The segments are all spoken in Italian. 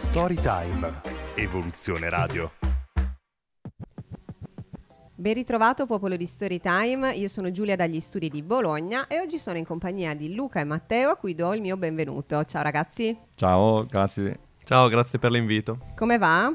Storytime Evoluzione Radio Ben ritrovato popolo di Storytime, io sono Giulia dagli studi di Bologna e oggi sono in compagnia di Luca e Matteo a cui do il mio benvenuto. Ciao ragazzi. Ciao, grazie. Ciao, grazie per l'invito. Come va?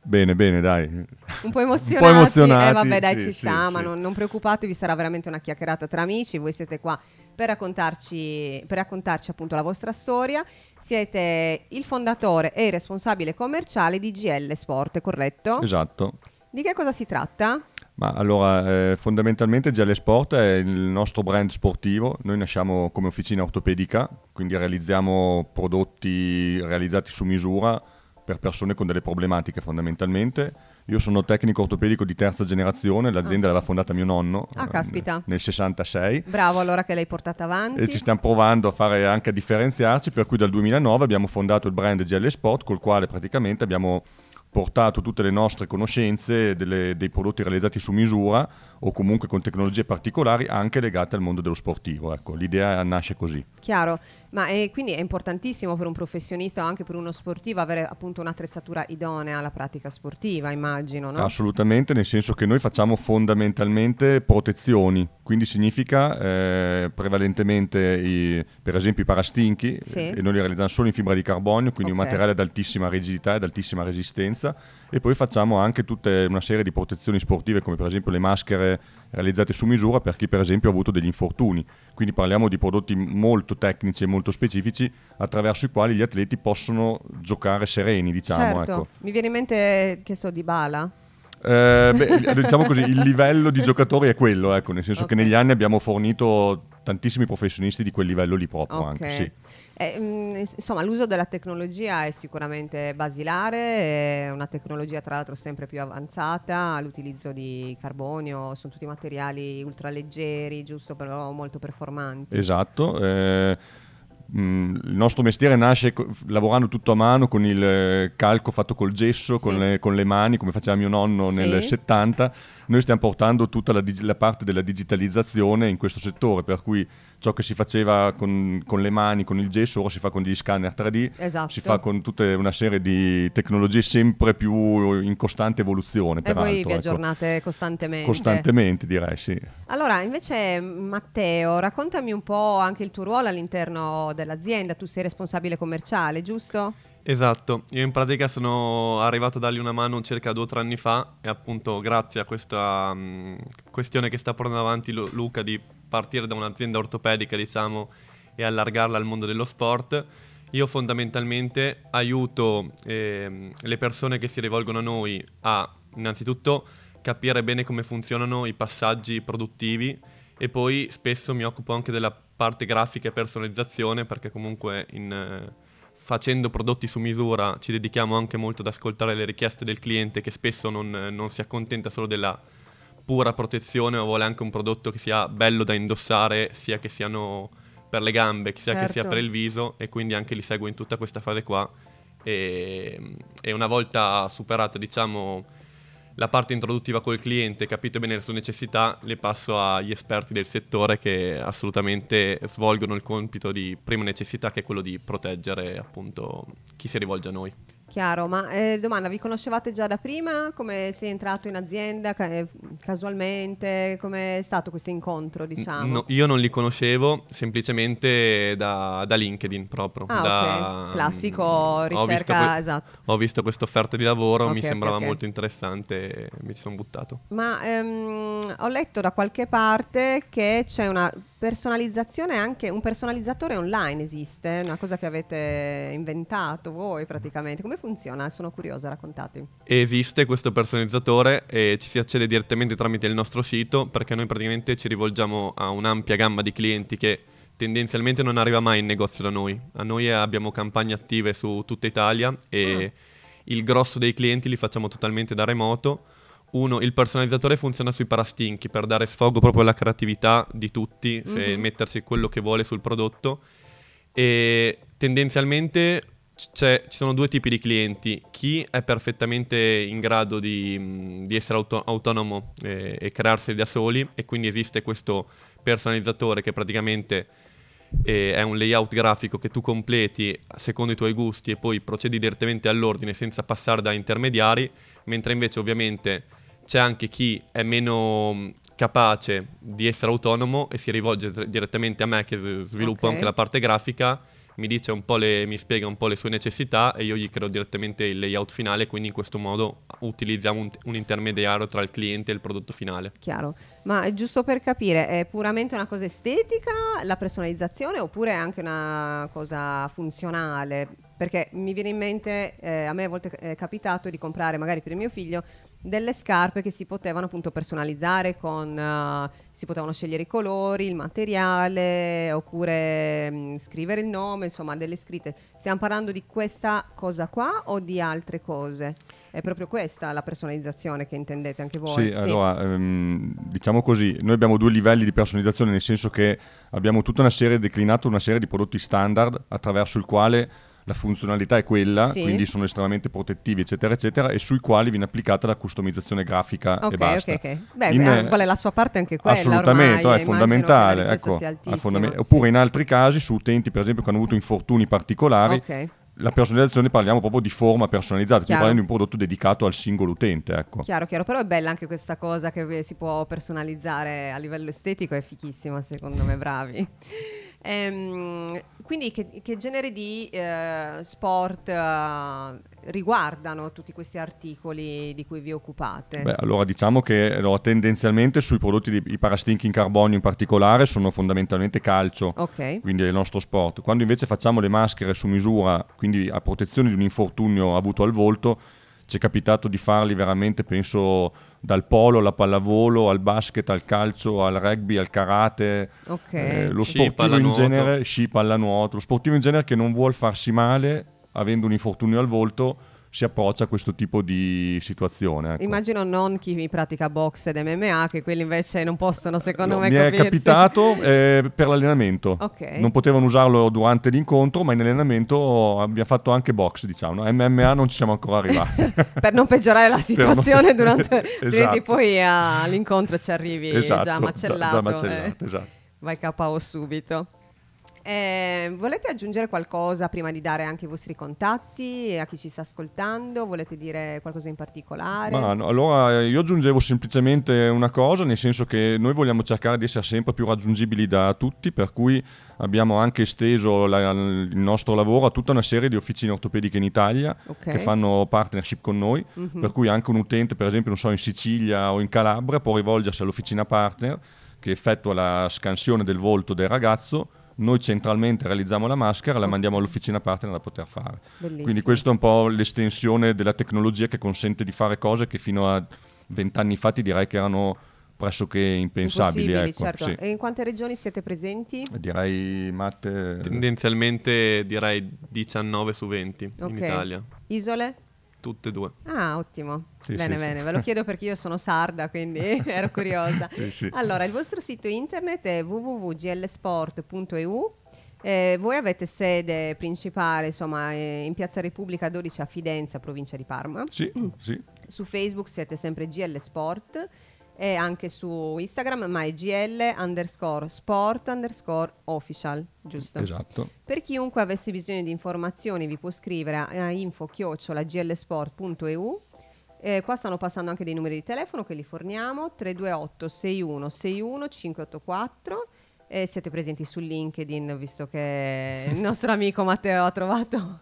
Bene, bene, dai. Un po' emozionati. Un po' emozionati eh vabbè, dai, sì, ci sì, sta, sì. ma non, non preoccupatevi, sarà veramente una chiacchierata tra amici, voi siete qua per raccontarci, per raccontarci appunto la vostra storia. Siete il fondatore e il responsabile commerciale di GL Sport, corretto? Esatto. Di che cosa si tratta? Ma allora, eh, fondamentalmente GL Sport è il nostro brand sportivo, noi nasciamo come officina ortopedica, quindi realizziamo prodotti realizzati su misura per persone con delle problematiche fondamentalmente. Io sono tecnico ortopedico di terza generazione, l'azienda ah. l'aveva fondata mio nonno ah, caspita. Ehm, nel 66. Bravo allora che l'hai portata avanti. E ci stiamo provando a fare anche a differenziarci, per cui dal 2009 abbiamo fondato il brand GL Spot, col quale praticamente abbiamo portato tutte le nostre conoscenze delle, dei prodotti realizzati su misura o comunque con tecnologie particolari anche legate al mondo dello sportivo. Ecco, l'idea nasce così. Chiaro, ma è, eh, quindi è importantissimo per un professionista o anche per uno sportivo avere appunto un'attrezzatura idonea alla pratica sportiva, immagino, no? Assolutamente, nel senso che noi facciamo fondamentalmente protezioni, quindi significa eh, prevalentemente i, per esempio i parastinchi sì. Eh, e noi li realizziamo solo in fibra di carbonio, quindi okay. un materiale ad altissima rigidità e ad altissima resistenza consulenza e poi facciamo anche tutta una serie di protezioni sportive come per esempio le maschere realizzate su misura per chi per esempio ha avuto degli infortuni. Quindi parliamo di prodotti molto tecnici e molto specifici attraverso i quali gli atleti possono giocare sereni, diciamo. Certo. Ecco. Mi viene in mente che so di Bala. Eh, beh, diciamo così, il livello di giocatori è quello, ecco, nel senso okay. che negli anni abbiamo fornito tantissimi professionisti di quel livello lì proprio okay. anche, sì. Eh, mm, insomma, l'uso della tecnologia è sicuramente basilare, è una tecnologia tra l'altro sempre più avanzata, l'utilizzo di carbonio, sono tutti materiali ultraleggeri, giusto, però molto performanti. Esatto. Eh il nostro mestiere nasce lavorando tutto a mano con il eh, calco fatto col gesso, sì. con, le, con, le, mani, come faceva mio nonno sì. nel 70. Noi stiamo portando tutta la, la, parte della digitalizzazione in questo settore, per cui ciò che si faceva con, con le mani, con il gesso, ora si fa con gli scanner 3D, esatto. si fa con tutta una serie di tecnologie sempre più in costante evoluzione. E peraltro, voi vi ecco. aggiornate costantemente. Costantemente direi, sì. Allora, invece Matteo, raccontami un po' anche il tuo ruolo all'interno dell'azienda, tu sei responsabile commerciale, giusto? Esatto, io in pratica sono arrivato a dargli una mano circa due o tre anni fa e appunto grazie a questa um, questione che sta portando avanti Luca di partire da un'azienda ortopedica diciamo e allargarla al mondo dello sport, io fondamentalmente aiuto eh, le persone che si rivolgono a noi a innanzitutto capire bene come funzionano i passaggi produttivi e poi spesso mi occupo anche della parte grafica e personalizzazione perché comunque in, eh, facendo prodotti su misura ci dedichiamo anche molto ad ascoltare le richieste del cliente che spesso non, eh, non si accontenta solo della pura protezione ma vuole anche un prodotto che sia bello da indossare sia che siano per le gambe sia certo. che sia certo. per il viso e quindi anche li seguo in tutta questa fase qua e, mm, e una volta superata diciamo la parte introduttiva col cliente, capite bene le sue necessità, le passo agli esperti del settore che assolutamente svolgono il compito di prima necessità che è quello di proteggere appunto chi si rivolge a noi. Chiaro, ma eh, domanda, vi conoscevate già da prima? Come sei entrato in azienda ca- eh, casualmente? Come è stato questo incontro, diciamo? No, io non li conoscevo, semplicemente da, da LinkedIn proprio. Ah, da, okay. Mm, Classico, ricerca, ho que- esatto. Ho visto questa offerta di lavoro, okay, mi sembrava okay, molto interessante e mi ci sono buttato. Ma ehm, ho letto da qualche parte che c'è una personalizzazione anche un personalizzatore online esiste, una cosa che avete inventato voi praticamente. Come funziona? Sono curiosa, raccontati. Esiste questo personalizzatore e ci si accede direttamente tramite il nostro sito perché noi praticamente ci rivolgiamo a un'ampia gamma di clienti che tendenzialmente non arriva mai in negozio da noi. A noi abbiamo campagne attive su tutta Italia e ah. il grosso dei clienti li facciamo totalmente da remoto uno, il personalizzatore funziona sui parastinchi per dare sfogo proprio alla creatività di tutti, se mm-hmm. mettersi quello che vuole sul prodotto. E tendenzialmente ci sono due tipi di clienti, chi è perfettamente in grado di, di essere auto- autonomo e, e crearsi da soli e quindi esiste questo personalizzatore che praticamente eh, è un layout grafico che tu completi secondo i tuoi gusti e poi procedi direttamente all'ordine senza passare da intermediari, mentre invece ovviamente c'è anche chi è meno mm, capace di essere autonomo e si rivolge d- direttamente a me che s- sviluppo okay. anche la parte grafica, mi dice un po' le, mi spiega un po' le sue necessità e io gli creo direttamente il layout finale, quindi in questo modo utilizziamo un, un intermediario tra il cliente e il prodotto finale. Chiaro, ma giusto per capire, è puramente una cosa estetica la personalizzazione oppure è anche una cosa funzionale? Perché mi viene in mente, eh, a me a volte eh, è capitato di comprare magari per il mio figlio delle scarpe che si potevano appunto personalizzare con uh, si potevano scegliere i colori, il materiale oppure mh, mm, scrivere il nome, insomma delle scritte. Stiamo parlando di questa cosa qua o di altre cose? È proprio questa la personalizzazione che intendete anche voi? Sì, sì. allora ehm, diciamo così, noi abbiamo due livelli di personalizzazione nel senso che abbiamo tutta una serie declinata, una serie di prodotti standard attraverso il quale la funzionalità è quella, sì. quindi sono estremamente protettivi, eccetera, eccetera, e sui quali viene applicata la customizzazione grafica okay, e basta. Ok, ok, Beh, in, eh, qual è la sua parte anche quella? Assolutamente, ormai, è fondamentale. Ecco, fondament- sì. Oppure in altri casi, su utenti, per esempio, che hanno avuto infortuni particolari, okay la personalizzazione parliamo proprio di forma personalizzata, chiaro. quindi parliamo di un prodotto dedicato al singolo utente. Ecco. Chiaro, chiaro, però è bella anche questa cosa che si può personalizzare a livello estetico, è fichissima secondo me, bravi. Ehm, quindi che, che, genere di eh, sport eh, riguardano tutti questi articoli di cui vi occupate? Beh, allora diciamo che allora, tendenzialmente sui prodotti di parastinchi in carbonio in particolare sono fondamentalmente calcio, okay. quindi è il nostro sport. Quando invece facciamo le maschere su misura, quindi a protezione di un infortunio avuto al volto, ci è capitato di farli veramente, penso, dal polo alla pallavolo, al basket, al calcio, al rugby, al karate, okay. eh, lo sci, sportivo in genere, sci, pallanuoto, lo sportivo in genere che non vuole farsi male avendo un infortunio al volto si approccia a questo tipo di situazione. Ecco. Immagino non chi pratica box ed MMA, che quelli invece non possono, secondo no, me, mi capirsi. è capitato eh, per l'allenamento. Okay. Non potevano usarlo durante l'incontro, ma in allenamento abbiamo fatto anche box, diciamo. MMA non ci siamo ancora arrivati. per non peggiorare la situazione non... durante... esatto. poi all'incontro ci arrivi esatto, già macellato. Già, già macellato, eh. esatto. Vai KO subito. Eh, volete aggiungere qualcosa prima di dare anche i vostri contatti a chi ci sta ascoltando? Volete dire qualcosa in particolare? No, allora eh, io aggiungevo semplicemente una cosa, nel senso che noi vogliamo cercare di essere sempre più raggiungibili da tutti, per cui abbiamo anche esteso la, il nostro lavoro a tutta una serie di officine ortopediche in Italia okay. che fanno partnership con noi, mm-hmm. per cui anche un utente, per esempio, non so, in Sicilia o in Calabria può rivolgersi all'officina partner che effettua la scansione del volto del ragazzo noi centralmente realizziamo la maschera, la mm. mandiamo all'officina partner da poter fare. Bellissimo. Quindi questa è un po' l'estensione della tecnologia che consente di fare cose che fino a vent'anni fa ti direi che erano pressoché impensabili. Ecco, certo. sì. E in quante regioni siete presenti? Direi matte... Tendenzialmente direi 19 su 20 okay. in Italia. Isole? Tutte e due. Ah, ottimo. Sì, bene, sì, bene, sì. ve lo chiedo perché io sono sarda, quindi ero curiosa. Sì, Allora, il vostro sito internet è www.glsport.eu. Eh, voi avete sede principale, insomma, eh, in Piazza Repubblica 12 a Fidenza, provincia di Parma. Sì, mm. sì. Su Facebook siete sempre GL Sport e anche su Instagram, ma è gl underscore sport underscore official, giusto? Esatto. Per chiunque avesse bisogno di informazioni vi può scrivere a info-glsport.eu eh, qua stanno passando anche dei numeri di telefono che li forniamo 328 61 61 584 e siete presenti su LinkedIn, visto che il nostro amico Matteo ha trovato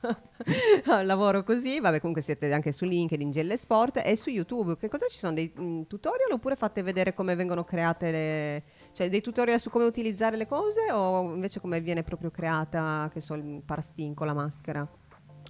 un lavoro così. Vabbè, comunque siete anche su LinkedIn, Gelle Sport e su YouTube. Che cosa ci sono? Dei mh, mm, tutorial oppure fate vedere come vengono create le... Cioè dei tutorial su come utilizzare le cose o invece come viene proprio creata, che so, il parastinco, la maschera?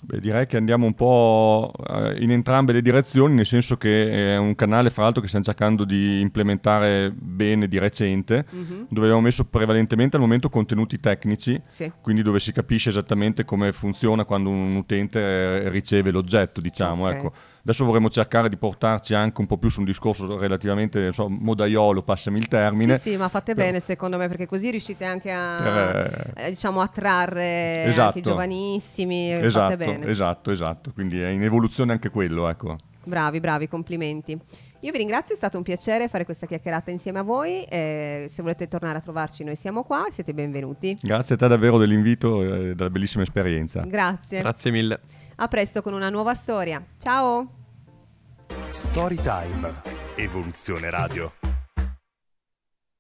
Beh, direi che andiamo un po' eh, in entrambe le direzioni, nel senso che è eh, un canale, fra l'altro, che stiamo cercando di implementare bene di recente, mm-hmm. dove abbiamo messo prevalentemente al momento contenuti tecnici, sì. quindi dove si capisce esattamente come funziona quando un utente eh, riceve l'oggetto, diciamo. Okay. Ecco Adesso vorremmo cercare di portarci anche un po' più su un discorso relativamente so, modaiolo, passami il termine. Sì, sì ma fate Però... bene secondo me perché così riuscite anche a, per, eh. eh... diciamo, attrarre esatto. anche i esatto. giovanissimi. Esatto, esatto, esatto, quindi è in evoluzione anche quello. Ecco. Bravi, bravi, complimenti. Io vi ringrazio, è stato un piacere fare questa chiacchierata insieme a voi. Eh, se volete tornare a trovarci, noi siamo qua siete benvenuti. Grazie a te davvero dell'invito e della bellissima esperienza. Grazie. Grazie mille. A presto con una nuova storia. Ciao! Storytime. Evoluzione Radio.